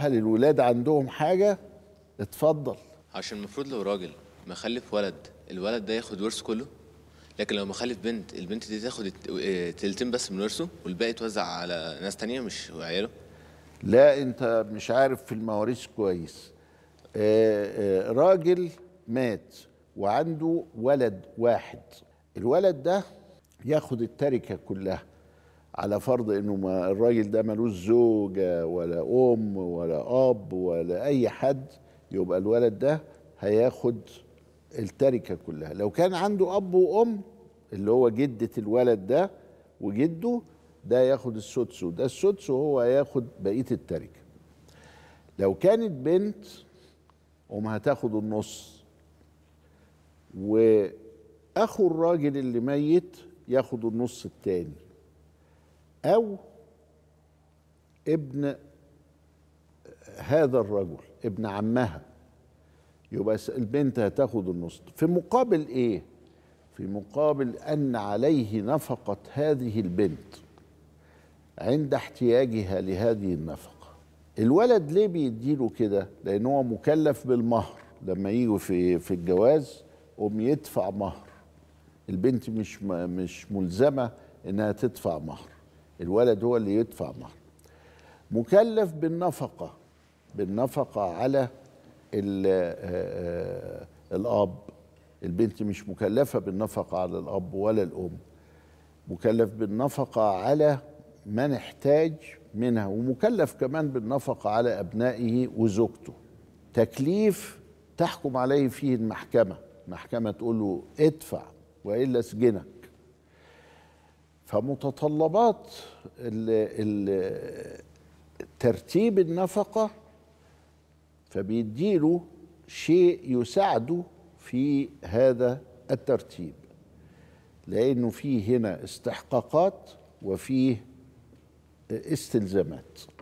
هل الولاد عندهم حاجه اتفضل عشان المفروض لو راجل مخلف ولد الولد ده ياخد ورث كله لكن لو مخلف بنت البنت دي تاخد آه، تلتين بس من ورثه والباقي يتوزع على ناس تانية مش عياله لا انت مش عارف في المواريث كويس آآ آه، آآ آه، راجل مات وعنده ولد واحد الولد ده ياخد التركه كلها على فرض انه ما الراجل ده ملوش زوجه ولا ام ولا اب ولا اي حد يبقى الولد ده هياخد التركه كلها لو كان عنده اب وام اللي هو جده الولد ده وجده ده ياخد السدس وده السدس وهو هياخد بقيه التركه لو كانت بنت وما هتاخد النص واخو الراجل اللي ميت ياخد النص التاني أو ابن هذا الرجل ابن عمها يبقى البنت هتاخد النص في مقابل ايه في مقابل ان عليه نفقه هذه البنت عند احتياجها لهذه النفقه الولد ليه بيديله كده لان هو مكلف بالمهر لما يجي في في الجواز قوم يدفع مهر البنت مش مش ملزمه انها تدفع مهر الولد هو اللي يدفع مهر مكلف بالنفقه بالنفقه على آه، آه، الاب البنت مش مكلفه بالنفقه على الاب ولا الام مكلف بالنفقه على من احتاج منها ومكلف كمان بالنفقه على ابنائه وزوجته تكليف تحكم عليه فيه المحكمه المحكمه تقول له ادفع والا سجنك فمتطلبات ترتيب النفقة فبيديله شيء يساعده في هذا الترتيب لأنه فيه هنا استحقاقات وفيه استلزامات